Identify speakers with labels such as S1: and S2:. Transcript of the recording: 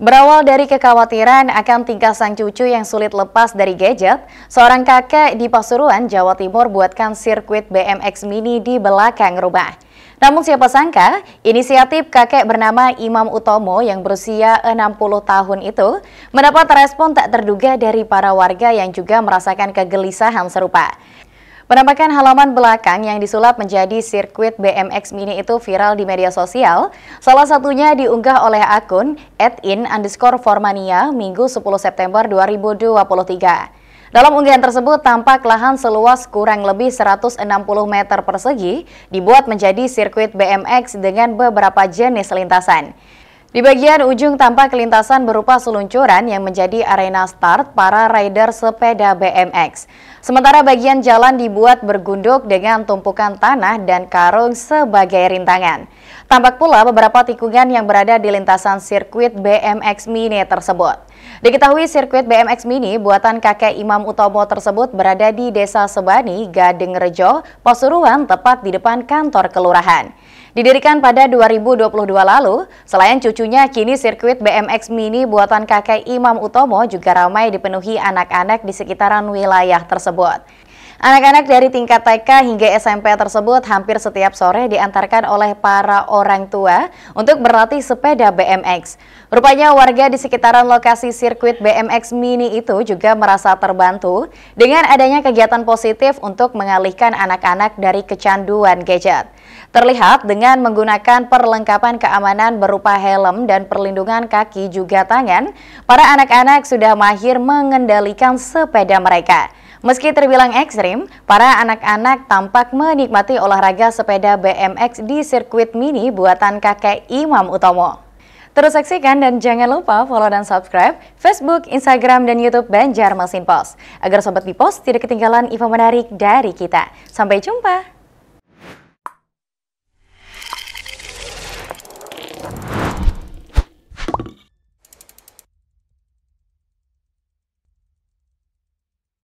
S1: Berawal dari kekhawatiran akan tingkah sang cucu yang sulit lepas dari gadget, seorang kakek di Pasuruan, Jawa Timur buatkan sirkuit BMX mini di belakang rumah. Namun siapa sangka, inisiatif kakek bernama Imam Utomo yang berusia 60 tahun itu mendapat respon tak terduga dari para warga yang juga merasakan kegelisahan serupa. Penampakan halaman belakang yang disulap menjadi sirkuit BMX Mini itu viral di media sosial. Salah satunya diunggah oleh akun @in underscore formania Minggu 10 September 2023. Dalam unggahan tersebut tampak lahan seluas kurang lebih 160 meter persegi dibuat menjadi sirkuit BMX dengan beberapa jenis lintasan. Di bagian ujung tampak kelintasan berupa seluncuran yang menjadi arena start para rider sepeda BMX. Sementara bagian jalan dibuat bergunduk dengan tumpukan tanah dan karung sebagai rintangan. Tampak pula beberapa tikungan yang berada di lintasan sirkuit BMX Mini tersebut. Diketahui sirkuit BMX Mini buatan kakek Imam Utomo tersebut berada di Desa Sebani, Gading Rejo, Pasuruan, tepat di depan kantor kelurahan. Didirikan pada 2022 lalu, selain cucunya, kini sirkuit BMX Mini buatan kakek Imam Utomo juga ramai dipenuhi anak-anak di sekitaran wilayah tersebut. Anak-anak dari tingkat TK hingga SMP tersebut hampir setiap sore diantarkan oleh para orang tua untuk berlatih sepeda BMX. Rupanya warga di sekitaran lokasi sirkuit BMX mini itu juga merasa terbantu dengan adanya kegiatan positif untuk mengalihkan anak-anak dari kecanduan gadget. Terlihat dengan menggunakan perlengkapan keamanan berupa helm dan perlindungan kaki juga tangan, para anak-anak sudah mahir mengendalikan sepeda mereka. Meski terbilang ekstrim, para anak-anak tampak menikmati olahraga sepeda BMX di sirkuit mini buatan kakek Imam Utomo. Terus saksikan dan jangan lupa follow dan subscribe Facebook, Instagram, dan Youtube Banjarmasin Post. Agar Sobat Bipos tidak ketinggalan info menarik dari kita. Sampai jumpa!